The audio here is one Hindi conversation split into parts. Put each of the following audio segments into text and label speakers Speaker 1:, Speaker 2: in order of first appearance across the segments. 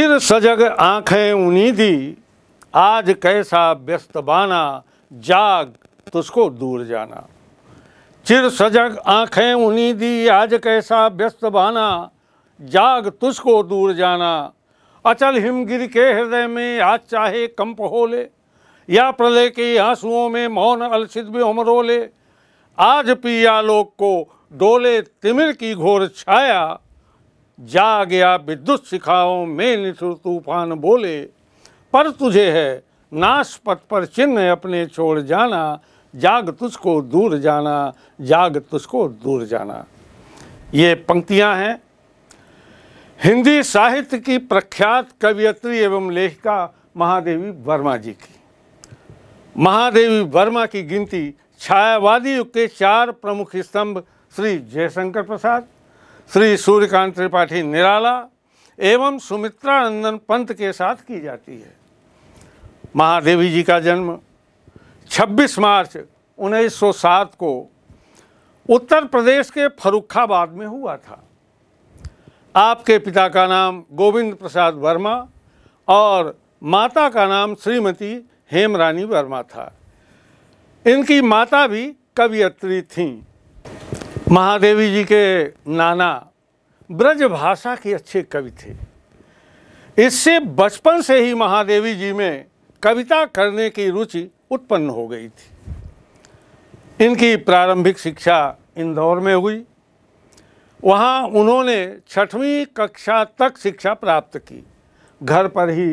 Speaker 1: चिर सजग आंखें उन्हीं दी आज कैसा व्यस्त बाना जाग तुझको दूर जाना चिर सजग आंखें उन्हीं दी आज कैसा व्यस्त बाना जाग तुझको दूर जाना अचल हिमगिर के हृदय में आज चाहे कंप हो ले या प्रलय के आंसुओं में मौन अलसित भी उमरो ले आज पिया लोग को डोले तिमिर की घोर छाया जा गया विद्युत शिखाओ में निसुर तूफान बोले पर तुझे है नाश पथ पर चिन्ह अपने छोड़ जाना जाग तुझको दूर जाना जाग तुझको दूर जाना ये पंक्तियां हैं हिंदी साहित्य की प्रख्यात कवियत्री एवं लेखिका महादेवी वर्मा जी की महादेवी वर्मा की गिनती छायावादी युग के चार प्रमुख स्तंभ श्री जयशंकर प्रसाद श्री सूर्यकांत त्रिपाठी निराला एवं सुमित्रा नंदन पंत के साथ की जाती है महादेवी जी का जन्म 26 मार्च 1907 को उत्तर प्रदेश के फरुखाबाद में हुआ था आपके पिता का नाम गोविंद प्रसाद वर्मा और माता का नाम श्रीमती हेमरानी वर्मा था इनकी माता भी कवियत्री थीं महादेवी जी के नाना ब्रज भाषा के अच्छे कवि थे इससे बचपन से ही महादेवी जी में कविता करने की रुचि उत्पन्न हो गई थी इनकी प्रारंभिक शिक्षा इंदौर में हुई वहाँ उन्होंने छठवीं कक्षा तक शिक्षा प्राप्त की घर पर ही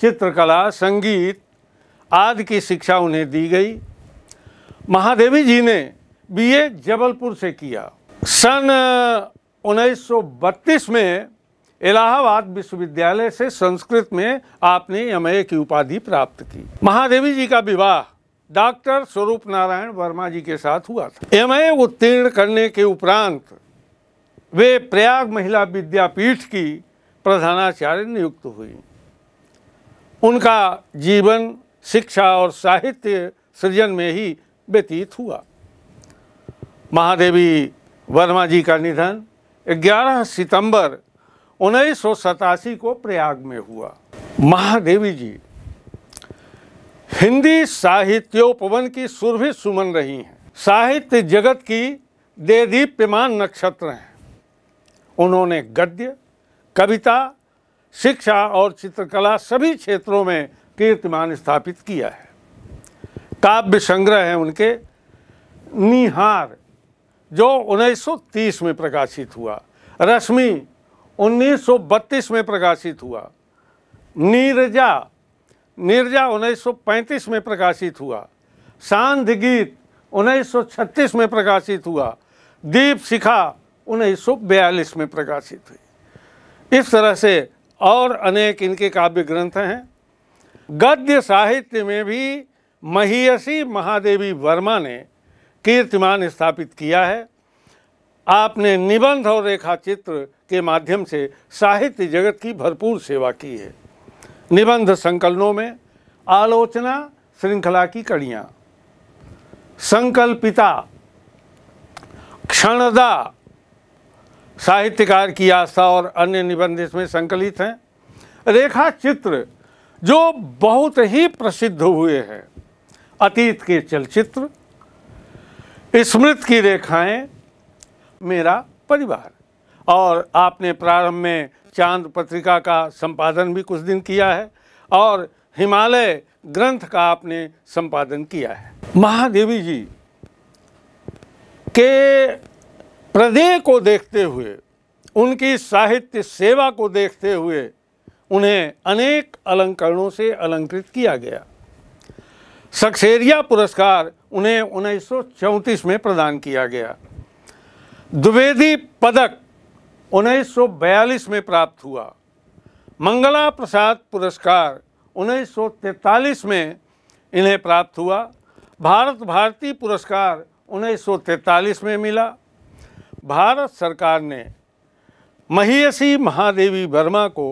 Speaker 1: चित्रकला संगीत आदि की शिक्षा उन्हें दी गई महादेवी जी ने बीए जबलपुर से किया सन 1932 में इलाहाबाद विश्वविद्यालय से संस्कृत में आपने एम की उपाधि प्राप्त की महादेवी जी का विवाह डॉक्टर स्वरूप नारायण वर्मा जी के साथ हुआ था एम उत्तीर्ण करने के उपरांत वे प्रयाग महिला विद्यापीठ की प्रधानाचार्य नियुक्त हुई उनका जीवन शिक्षा और साहित्य सृजन में ही व्यतीत हुआ महादेवी वर्मा जी का निधन 11 सितंबर उन्नीस को प्रयाग में हुआ महादेवी जी हिंदी साहित्योपवन की सुरभि सुमन रही हैं साहित्य जगत की देदीप्यमान नक्षत्र हैं उन्होंने गद्य कविता शिक्षा और चित्रकला सभी क्षेत्रों में कीर्तिमान स्थापित किया है काव्य संग्रह है उनके निहार जो 1930 में प्रकाशित हुआ रश्मि 1932 में प्रकाशित हुआ नीरजा नीरजा 1935 में प्रकाशित हुआ सांध गीत 1936 में प्रकाशित हुआ दीप शिखा 1942 में प्रकाशित हुई इस तरह से और अनेक इनके काव्य ग्रंथ हैं गद्य साहित्य में भी महियसी महादेवी वर्मा ने कीर्तिमान स्थापित किया है आपने निबंध और रेखाचित्र के माध्यम से साहित्य जगत की भरपूर सेवा की है निबंध संकलनों में आलोचना श्रृंखला की कड़ियाँ संकल्पिता क्षणदा साहित्यकार की आस्था और अन्य निबंध इसमें संकलित हैं रेखा चित्र जो बहुत ही प्रसिद्ध हुए हैं अतीत के चलचित्र स्मृति की रेखाएं मेरा परिवार और आपने प्रारंभ में चांद पत्रिका का संपादन भी कुछ दिन किया है और हिमालय ग्रंथ का आपने संपादन किया है महादेवी जी के प्रदेय को देखते हुए उनकी साहित्य सेवा को देखते हुए उन्हें अनेक अलंकरणों से अलंकृत किया गया सक्सेरिया पुरस्कार उन्हें उन्नीस में प्रदान किया गया द्विवेदी पदक 1942 में प्राप्त हुआ मंगला प्रसाद पुरस्कार 1943 में इन्हें प्राप्त हुआ भारत भारती पुरस्कार 1943 में मिला भारत सरकार ने महियसी महादेवी वर्मा को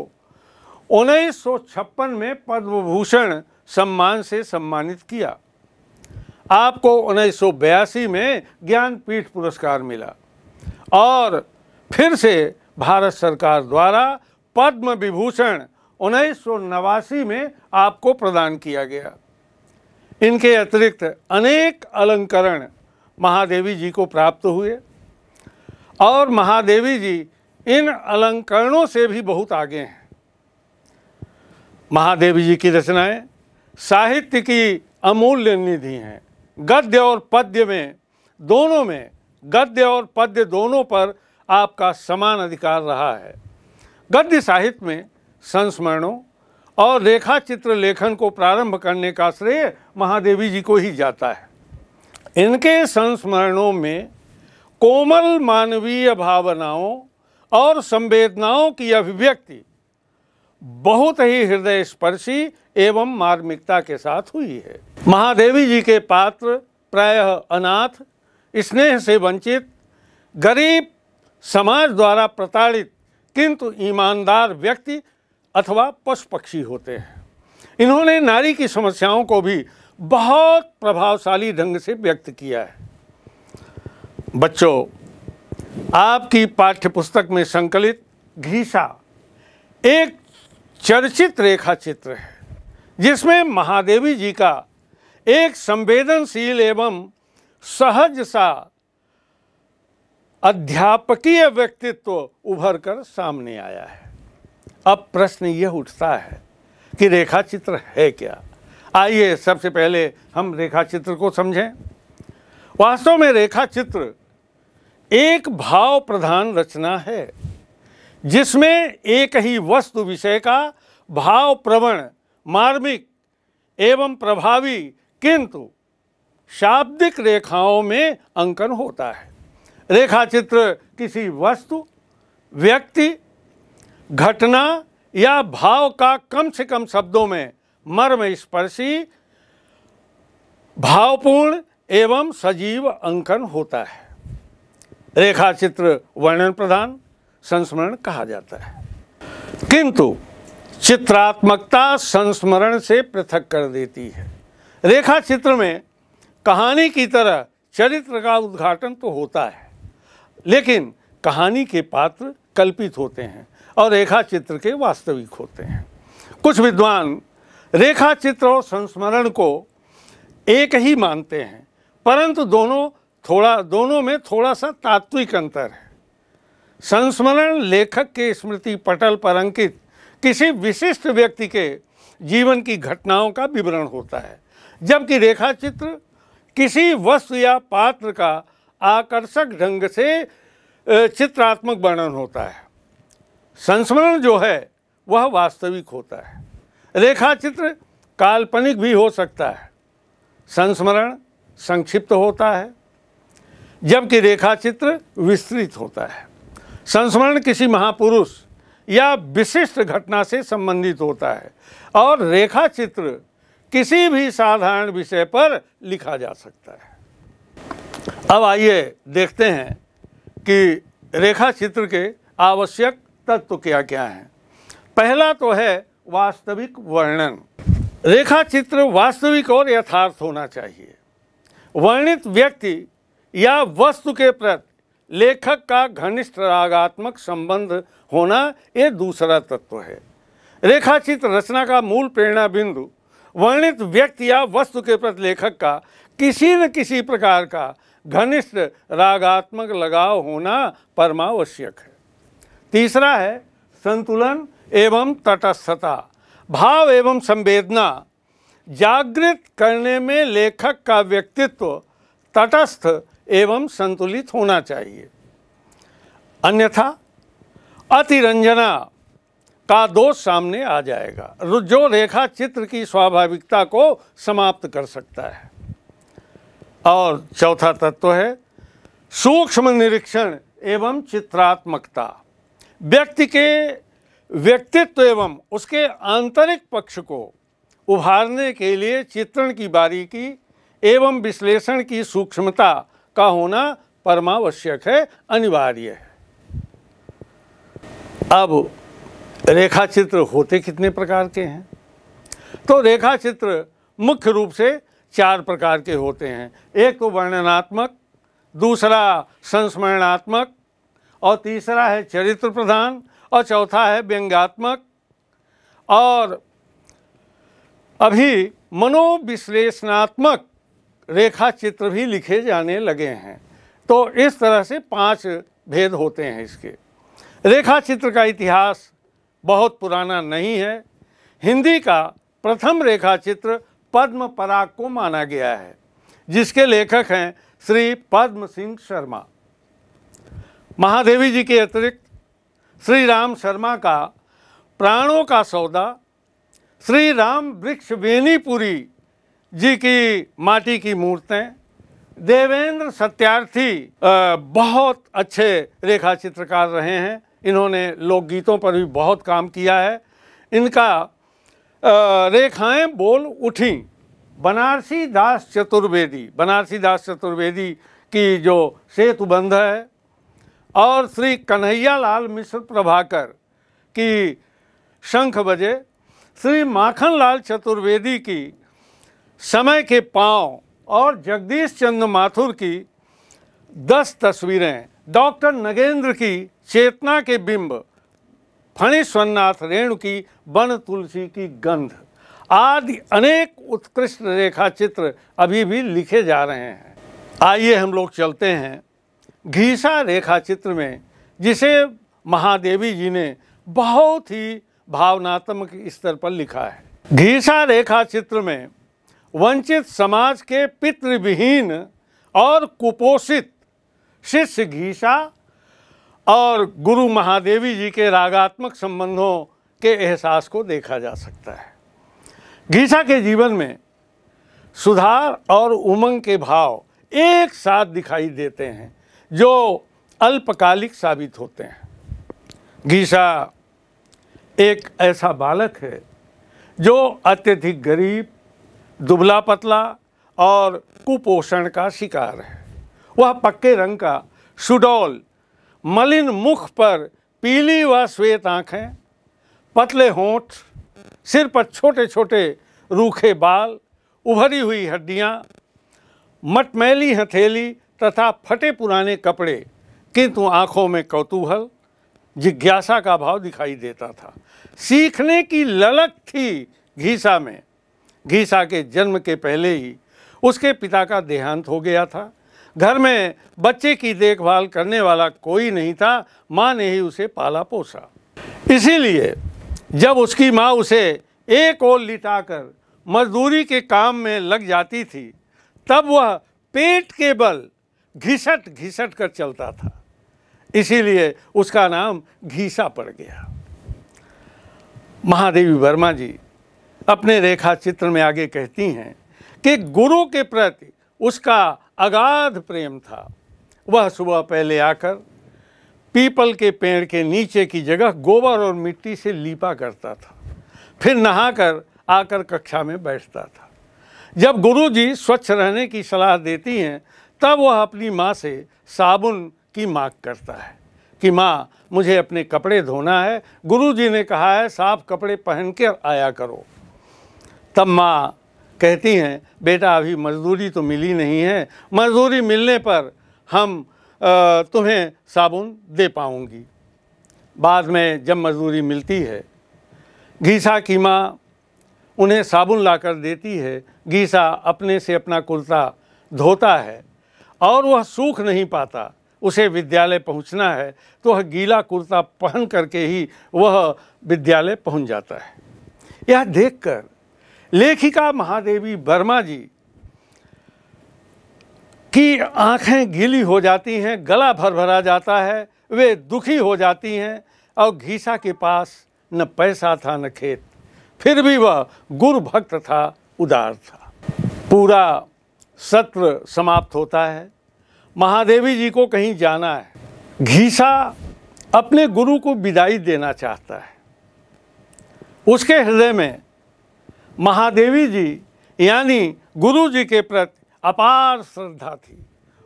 Speaker 1: 1956 में पद्म भूषण सम्मान से सम्मानित किया आपको उन्नीस में ज्ञानपीठ पुरस्कार मिला और फिर से भारत सरकार द्वारा पद्म विभूषण उन्नीस में आपको प्रदान किया गया इनके अतिरिक्त अनेक अलंकरण महादेवी जी को प्राप्त हुए और महादेवी जी इन अलंकरणों से भी बहुत आगे हैं महादेवी जी की रचनाएं साहित्य की अमूल्य निधि हैं गद्य और पद्य में दोनों में गद्य और पद्य दोनों पर आपका समान अधिकार रहा है गद्य साहित्य में संस्मरणों और रेखा चित्र लेखन को प्रारंभ करने का श्रेय महादेवी जी को ही जाता है इनके संस्मरणों में कोमल मानवीय भावनाओं और संवेदनाओं की अभिव्यक्ति बहुत ही हृदय स्पर्शी एवं मार्मिकता के साथ हुई है महादेवी जी के पात्र प्रायः अनाथ स्नेह से वंचित गरीब समाज द्वारा प्रताड़ित किंतु ईमानदार व्यक्ति अथवा पशु पक्षी होते हैं इन्होंने नारी की समस्याओं को भी बहुत प्रभावशाली ढंग से व्यक्त किया है बच्चों आपकी पाठ्यपुस्तक में संकलित घीसा एक चर्चित रेखा चित्र है जिसमें महादेवी जी का एक संवेदनशील एवं सहज सा अध्यापकीय व्यक्तित्व उभर कर सामने आया है अब प्रश्न यह उठता है कि रेखा चित्र है क्या आइए सबसे पहले हम रेखा चित्र को समझें वास्तव में रेखा चित्र एक भाव प्रधान रचना है जिसमें एक ही वस्तु विषय का भाव प्रवण मार्मिक एवं प्रभावी किंतु शाब्दिक रेखाओं में अंकन होता है रेखाचित्र किसी वस्तु व्यक्ति घटना या भाव का कम से कम शब्दों में मर्म स्पर्शी भावपूर्ण एवं सजीव अंकन होता है रेखाचित्र वर्णन प्रधान संस्मरण कहा जाता है किंतु चित्रात्मकता संस्मरण से पृथक कर देती है रेखा चित्र में कहानी की तरह चरित्र का उद्घाटन तो होता है लेकिन कहानी के पात्र कल्पित होते हैं और रेखा चित्र के वास्तविक होते हैं कुछ विद्वान रेखा चित्र और संस्मरण को एक ही मानते हैं परंतु दोनों थोड़ा दोनों में थोड़ा सा तात्विक अंतर है संस्मरण लेखक के स्मृति पटल पर अंकित किसी विशिष्ट व्यक्ति के जीवन की घटनाओं का विवरण होता है जबकि रेखा चित्र किसी वस्तु या पात्र का आकर्षक ढंग से चित्रात्मक वर्णन होता है संस्मरण जो है वह वास्तविक होता है रेखा चित्र काल्पनिक भी हो सकता है संस्मरण संक्षिप्त होता है जबकि रेखा चित्र विस्तृत होता है संस्मरण किसी महापुरुष या विशिष्ट घटना से संबंधित होता है और रेखा चित्र किसी भी साधारण विषय पर लिखा जा सकता है अब आइए देखते हैं कि रेखा चित्र के आवश्यक तत्व क्या क्या हैं पहला तो है वास्तविक वर्णन रेखा चित्र वास्तविक और यथार्थ होना चाहिए वर्णित व्यक्ति या वस्तु के प्रति लेखक का घनिष्ठ रागात्मक संबंध होना ये दूसरा तत्व है रेखाचित्र रचना का मूल प्रेरणा बिंदु वर्णित व्यक्ति या वस्तु के प्रति लेखक का किसी न किसी प्रकार का घनिष्ठ रागात्मक लगाव होना परमावश्यक है तीसरा है संतुलन एवं तटस्थता भाव एवं संवेदना जागृत करने में लेखक का व्यक्तित्व तटस्थ एवं संतुलित होना चाहिए अन्यथा अतिरंजना का दोष सामने आ जाएगा जो रेखा चित्र की स्वाभाविकता को समाप्त कर सकता है और चौथा तत्व है सूक्ष्म निरीक्षण एवं चित्रात्मकता व्यक्ति के व्यक्तित्व एवं उसके आंतरिक पक्ष को उभारने के लिए चित्रण की बारीकी एवं विश्लेषण की सूक्ष्मता का होना परमावश्यक है अनिवार्य है अब रेखा चित्र होते कितने प्रकार के हैं तो रेखा चित्र मुख्य रूप से चार प्रकार के होते हैं एक तो वर्णनात्मक दूसरा संस्मरणात्मक और तीसरा है चरित्र प्रधान और चौथा है व्यंग्यात्मक और अभी मनोविश्लेषणात्मक रेखा चित्र भी लिखे जाने लगे हैं तो इस तरह से पांच भेद होते हैं इसके रेखा चित्र का इतिहास बहुत पुराना नहीं है हिंदी का प्रथम रेखा चित्र पद्म पराग को माना गया है जिसके लेखक हैं श्री पद्म सिंह शर्मा महादेवी जी के अतिरिक्त श्री राम शर्मा का प्राणों का सौदा श्री राम वृक्ष बेनीपुरी जी की माटी की मूर्तें देवेंद्र सत्यार्थी बहुत अच्छे रेखा चित्रकार रहे हैं इन्होंने लोकगीतों पर भी बहुत काम किया है इनका रेखाएं बोल उठी बनारसी दास चतुर्वेदी बनारसी दास चतुर्वेदी की जो सेतु बंध है और श्री कन्हैया लाल मिश्र प्रभाकर की शंख बजे श्री माखन लाल चतुर्वेदी की समय के पाँव और जगदीश चंद्र माथुर की दस तस्वीरें डॉक्टर नगेंद्र की चेतना के बिंब फणी स्वन्नाथ रेणु की वन तुलसी की गंध आदि अनेक उत्कृष्ट रेखा चित्र अभी भी लिखे जा रहे हैं आइए हम लोग चलते हैं घीसा रेखा चित्र में जिसे महादेवी जी ने बहुत ही भावनात्मक स्तर पर लिखा है घीसा रेखा चित्र में वंचित समाज के पितृविहीन और कुपोषित शिष्य घीसा और गुरु महादेवी जी के रागात्मक संबंधों के एहसास को देखा जा सकता है घीसा के जीवन में सुधार और उमंग के भाव एक साथ दिखाई देते हैं जो अल्पकालिक साबित होते हैं घीसा एक ऐसा बालक है जो अत्यधिक गरीब दुबला पतला और कुपोषण का शिकार है वह पक्के रंग का सुडौल मलिन मुख पर पीली व श्वेत आँखें पतले होंठ सिर पर छोटे छोटे रूखे बाल उभरी हुई हड्डियाँ मटमैली हथेली तथा फटे पुराने कपड़े किंतु आँखों में कौतूहल जिज्ञासा का भाव दिखाई देता था सीखने की ललक थी घीसा में घीसा के जन्म के पहले ही उसके पिता का देहांत हो गया था घर में बच्चे की देखभाल करने वाला कोई नहीं था माँ ने ही उसे पाला पोसा इसीलिए जब उसकी माँ उसे एक ओर लिटाकर मजदूरी के काम में लग जाती थी तब वह पेट के बल घिसट घिसट कर चलता था इसीलिए उसका नाम घीसा पड़ गया महादेवी वर्मा जी अपने रेखा चित्र में आगे कहती हैं कि गुरु के प्रति उसका अगाध प्रेम था वह सुबह पहले आकर पीपल के पेड़ के नीचे की जगह गोबर और मिट्टी से लीपा करता था फिर नहाकर आकर कक्षा में बैठता था जब गुरुजी स्वच्छ रहने की सलाह देती हैं तब वह अपनी माँ से साबुन की मांग करता है कि माँ मुझे अपने कपड़े धोना है गुरुजी ने कहा है साफ कपड़े पहनकर आया करो तब माँ कहती हैं बेटा अभी मजदूरी तो मिली नहीं है मजदूरी मिलने पर हम तुम्हें साबुन दे पाऊँगी बाद में जब मजदूरी मिलती है गीसा की माँ उन्हें साबुन लाकर देती है गीसा अपने से अपना कुर्ता धोता है और वह सूख नहीं पाता उसे विद्यालय पहुंचना है तो वह गीला कुर्ता पहन करके ही वह विद्यालय पहुंच जाता है यह देखकर लेखिका महादेवी वर्मा जी की आंखें गीली हो जाती हैं गला भर भरा जाता है वे दुखी हो जाती हैं और घीसा के पास न पैसा था न खेत फिर भी वह गुरु भक्त था उदार था पूरा सत्र समाप्त होता है महादेवी जी को कहीं जाना है घीसा अपने गुरु को विदाई देना चाहता है उसके हृदय में महादेवी जी यानी गुरु जी के प्रति अपार श्रद्धा थी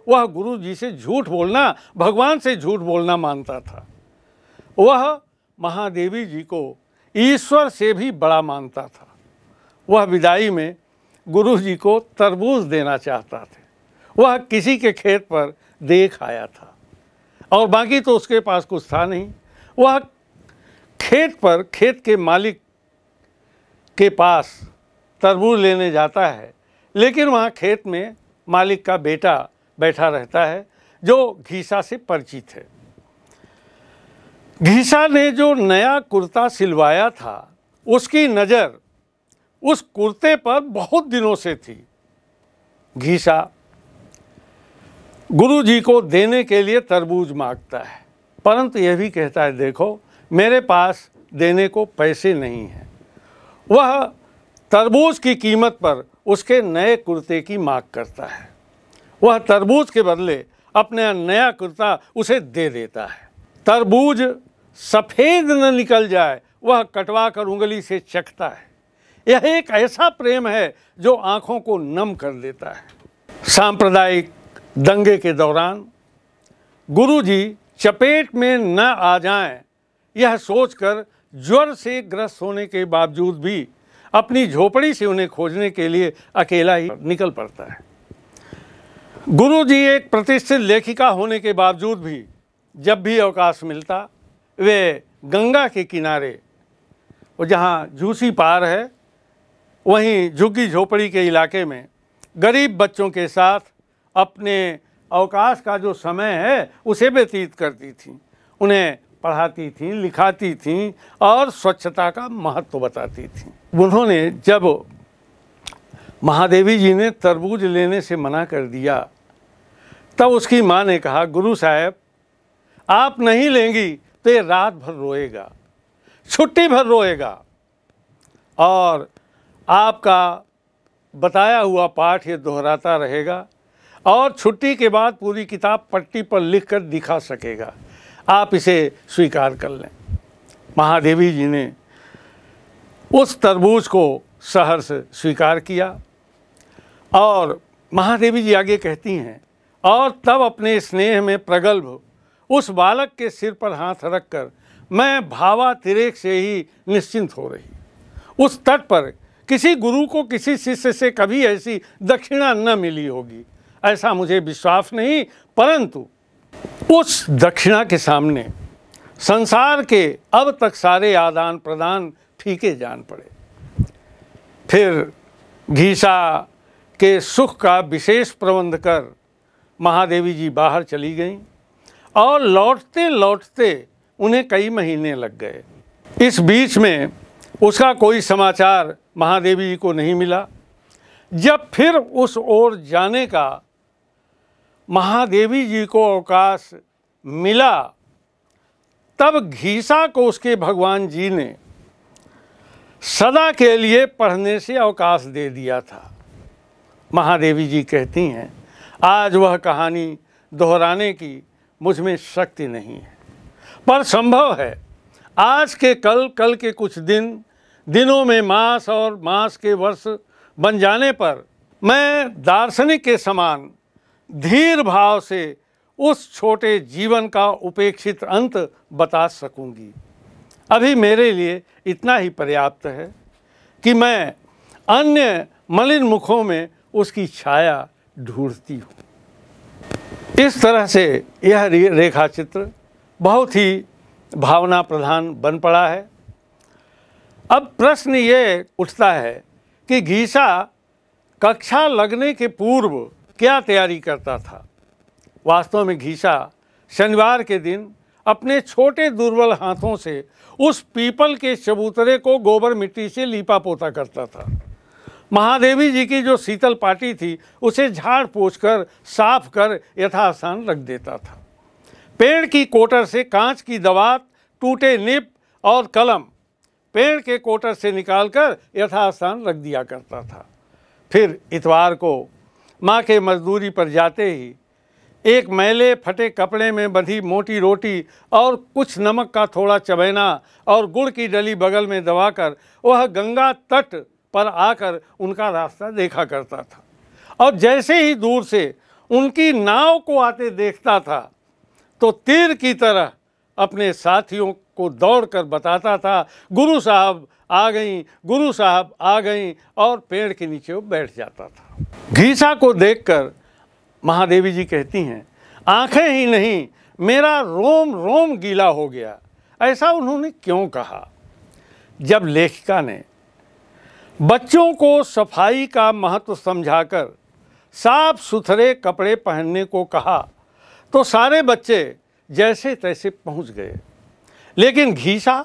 Speaker 1: वह गुरु जी से झूठ बोलना भगवान से झूठ बोलना मानता था वह महादेवी जी को ईश्वर से भी बड़ा मानता था वह विदाई में गुरु जी को तरबूज देना चाहता थे वह किसी के खेत पर देख आया था और बाकी तो उसके पास कुछ था नहीं वह खेत पर खेत के मालिक के पास तरबूज लेने जाता है लेकिन वहाँ खेत में मालिक का बेटा बैठा रहता है जो घीसा से परिचित है घीसा ने जो नया कुर्ता सिलवाया था उसकी नज़र उस कुर्ते पर बहुत दिनों से थी घीसा गुरु जी को देने के लिए तरबूज मांगता है परंतु यह भी कहता है देखो मेरे पास देने को पैसे नहीं हैं वह तरबूज की कीमत पर उसके नए कुर्ते की मांग करता है वह तरबूज के बदले अपना नया कुर्ता उसे दे देता है तरबूज सफ़ेद न निकल जाए वह कटवा कर उंगली से चखता है यह एक ऐसा प्रेम है जो आँखों को नम कर देता है सांप्रदायिक दंगे के दौरान गुरुजी चपेट में न आ जाएं यह सोचकर ज्वर से ग्रस्त होने के बावजूद भी अपनी झोपड़ी से उन्हें खोजने के लिए अकेला ही निकल पड़ता है गुरु जी एक प्रतिष्ठित लेखिका होने के बावजूद भी जब भी अवकाश मिलता वे गंगा के किनारे वो जहाँ झूसी पार है वहीं झुग्गी झोपड़ी के इलाके में गरीब बच्चों के साथ अपने अवकाश का जो समय है उसे व्यतीत करती थी उन्हें पढ़ाती थीं लिखाती थीं और स्वच्छता का महत्व बताती थीं उन्होंने जब महादेवी जी ने तरबूज लेने से मना कर दिया तब उसकी माँ ने कहा गुरु साहब आप नहीं लेंगी तो ये रात भर रोएगा छुट्टी भर रोएगा और आपका बताया हुआ पाठ ये दोहराता रहेगा और छुट्टी के बाद पूरी किताब पट्टी पर लिख कर दिखा सकेगा आप इसे स्वीकार कर लें महादेवी जी ने उस तरबूज को शहर से स्वीकार किया और महादेवी जी आगे कहती हैं और तब अपने स्नेह में प्रगल्भ उस बालक के सिर पर हाथ रखकर मैं भावातिरेक से ही निश्चिंत हो रही उस तट पर किसी गुरु को किसी शिष्य से कभी ऐसी दक्षिणा न मिली होगी ऐसा मुझे विश्वास नहीं परंतु उस दक्षिणा के सामने संसार के अब तक सारे आदान प्रदान फीके जान पड़े फिर घीसा के सुख का विशेष प्रबंध कर महादेवी जी बाहर चली गईं और लौटते लौटते उन्हें कई महीने लग गए इस बीच में उसका कोई समाचार महादेवी जी को नहीं मिला जब फिर उस ओर जाने का महादेवी जी को अवकाश मिला तब घीसा को उसके भगवान जी ने सदा के लिए पढ़ने से अवकाश दे दिया था महादेवी जी कहती हैं आज वह कहानी दोहराने की मुझ में शक्ति नहीं है पर संभव है आज के कल कल के कुछ दिन दिनों में मास और मास के वर्ष बन जाने पर मैं दार्शनिक के समान धीर भाव से उस छोटे जीवन का उपेक्षित अंत बता सकूंगी अभी मेरे लिए इतना ही पर्याप्त है कि मैं अन्य मलिन मुखों में उसकी छाया ढूंढती हूँ इस तरह से यह रेखा चित्र बहुत ही भावना प्रधान बन पड़ा है अब प्रश्न ये उठता है कि गीसा कक्षा लगने के पूर्व क्या तैयारी करता था वास्तव में घीसा शनिवार के दिन अपने छोटे दुर्बल हाथों से उस पीपल के चबूतरे को गोबर मिट्टी से लीपा पोता करता था महादेवी जी की जो शीतल पाटी थी उसे झाड़ पोछ कर साफ कर यथास्थान रख देता था पेड़ की कोटर से कांच की दवात टूटे निप और कलम पेड़ के कोटर से निकालकर यथास्थान रख दिया करता था फिर इतवार को माँ के मजदूरी पर जाते ही एक मैले फटे कपड़े में बंधी मोटी रोटी और कुछ नमक का थोड़ा चबैना और गुड़ की डली बगल में दबाकर वह गंगा तट पर आकर उनका रास्ता देखा करता था और जैसे ही दूर से उनकी नाव को आते देखता था तो तीर की तरह अपने साथियों को दौड़ कर बताता था गुरु साहब आ गई गुरु साहब आ गई और पेड़ के नीचे वो बैठ जाता था घीसा को देखकर महादेवी जी कहती हैं आंखें ही नहीं मेरा रोम रोम गीला हो गया ऐसा उन्होंने क्यों कहा जब लेखिका ने बच्चों को सफाई का महत्व समझाकर साफ सुथरे कपड़े पहनने को कहा तो सारे बच्चे जैसे तैसे पहुंच गए लेकिन घीसा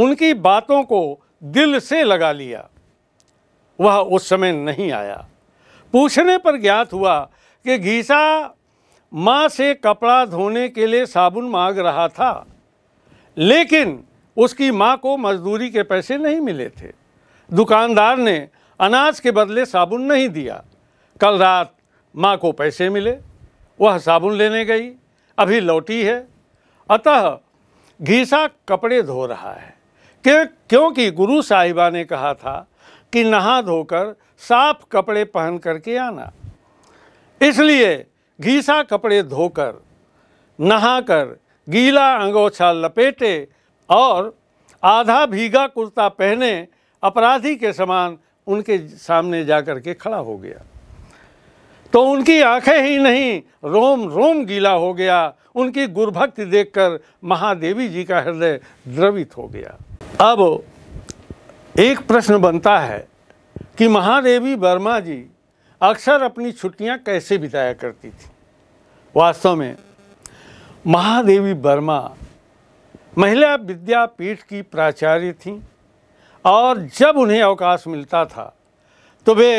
Speaker 1: उनकी बातों को दिल से लगा लिया वह उस समय नहीं आया पूछने पर ज्ञात हुआ कि घीसा माँ से कपड़ा धोने के लिए साबुन मांग रहा था लेकिन उसकी माँ को मजदूरी के पैसे नहीं मिले थे दुकानदार ने अनाज के बदले साबुन नहीं दिया कल रात माँ को पैसे मिले वह साबुन लेने गई अभी लौटी है अतः घीसा कपड़े धो रहा है कि क्योंकि गुरु साहिबा ने कहा था कि नहा धोकर साफ कपड़े पहन करके आना इसलिए घीसा कपड़े धोकर नहाकर गीला अंगोछा लपेटे और आधा भीगा कुर्ता पहने अपराधी के समान उनके सामने जा कर के खड़ा हो गया तो उनकी आंखें ही नहीं रोम रोम गीला हो गया उनकी गुरभक्ति देखकर महादेवी जी का हृदय द्रवित हो गया अब एक प्रश्न बनता है कि महादेवी वर्मा जी अक्सर अपनी छुट्टियां कैसे बिताया करती थी वास्तव में महादेवी वर्मा महिला विद्यापीठ की प्राचार्य थीं और जब उन्हें अवकाश मिलता था तो वे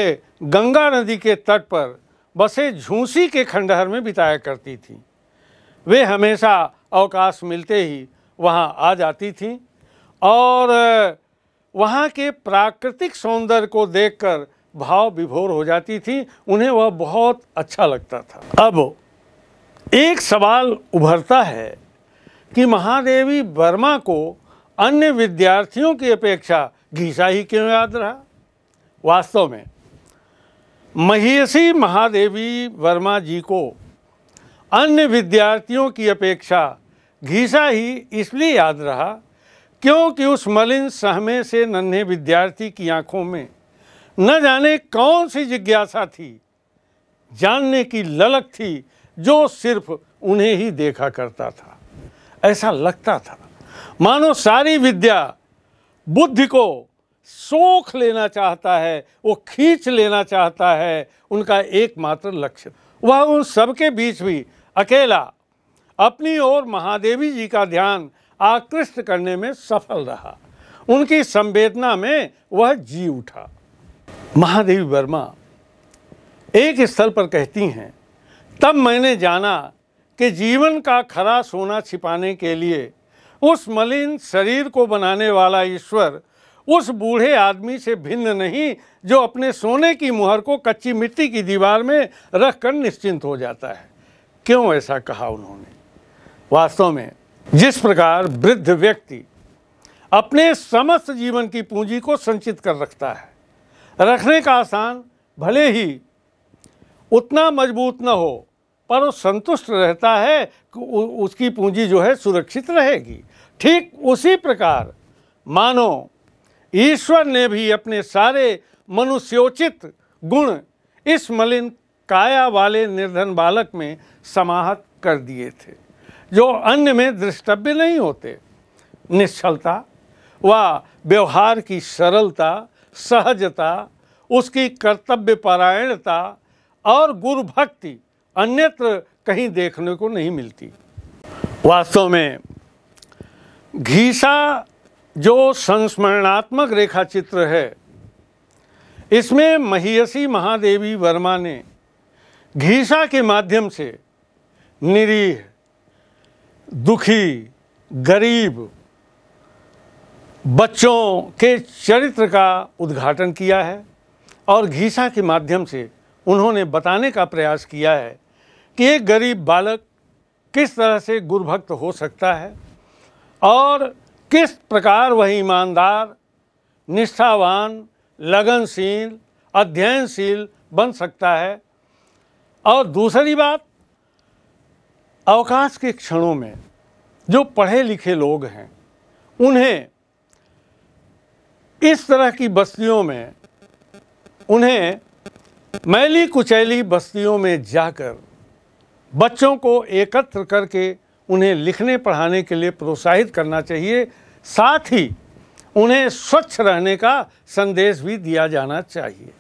Speaker 1: गंगा नदी के तट पर बसे झूसी के खंडहर में बिताया करती थी वे हमेशा अवकाश मिलते ही वहाँ आ जाती थीं और वहाँ के प्राकृतिक सौंदर्य को देखकर भाव विभोर हो जाती थी उन्हें वह बहुत अच्छा लगता था अब एक सवाल उभरता है कि महादेवी वर्मा को अन्य विद्यार्थियों की अपेक्षा घीसा ही क्यों याद रहा वास्तव में महेशी महादेवी वर्मा जी को अन्य विद्यार्थियों की अपेक्षा घीसा ही इसलिए याद रहा क्योंकि उस मलिन सहमे से नन्हे विद्यार्थी की आंखों में न जाने कौन सी जिज्ञासा थी जानने की ललक थी जो सिर्फ उन्हें ही देखा करता था ऐसा लगता था मानो सारी विद्या बुद्धि को सोख लेना चाहता है वो खींच लेना चाहता है उनका एकमात्र लक्ष्य वह उन सबके बीच भी अकेला अपनी ओर महादेवी जी का ध्यान आकृष्ट करने में सफल रहा उनकी संवेदना में वह जी उठा महादेवी वर्मा एक स्थल पर कहती हैं तब मैंने जाना कि जीवन का खरा सोना छिपाने के लिए उस मलिन शरीर को बनाने वाला ईश्वर उस बूढ़े आदमी से भिन्न नहीं जो अपने सोने की मुहर को कच्ची मिट्टी की दीवार में रख कर निश्चिंत हो जाता है क्यों ऐसा कहा उन्होंने वास्तव में जिस प्रकार वृद्ध व्यक्ति अपने समस्त जीवन की पूंजी को संचित कर रखता है रखने का आसान भले ही उतना मजबूत न हो पर वो संतुष्ट रहता है कि उसकी पूंजी जो है सुरक्षित रहेगी ठीक उसी प्रकार मानो ईश्वर ने भी अपने सारे मनुष्योचित गुण इस मलिन काया वाले निर्धन बालक में समाहत कर दिए थे जो अन्य में दृष्टव्य नहीं होते निश्चलता व व्यवहार की सरलता सहजता उसकी कर्तव्य परायणता और गुरु भक्ति अन्यत्र कहीं देखने को नहीं मिलती वास्तव में घीसा जो संस्मरणात्मक रेखा चित्र है इसमें महियसी महादेवी वर्मा ने घीसा के माध्यम से निरीह दुखी गरीब बच्चों के चरित्र का उद्घाटन किया है और घीसा के माध्यम से उन्होंने बताने का प्रयास किया है कि एक गरीब बालक किस तरह से गुरभक्त हो सकता है और किस प्रकार वह ईमानदार निष्ठावान लगनशील अध्ययनशील बन सकता है और दूसरी बात अवकाश के क्षणों में जो पढ़े लिखे लोग हैं उन्हें इस तरह की बस्तियों में उन्हें मैली कुचैली बस्तियों में जाकर बच्चों को एकत्र करके उन्हें लिखने पढ़ाने के लिए प्रोत्साहित करना चाहिए साथ ही उन्हें स्वच्छ रहने का संदेश भी दिया जाना चाहिए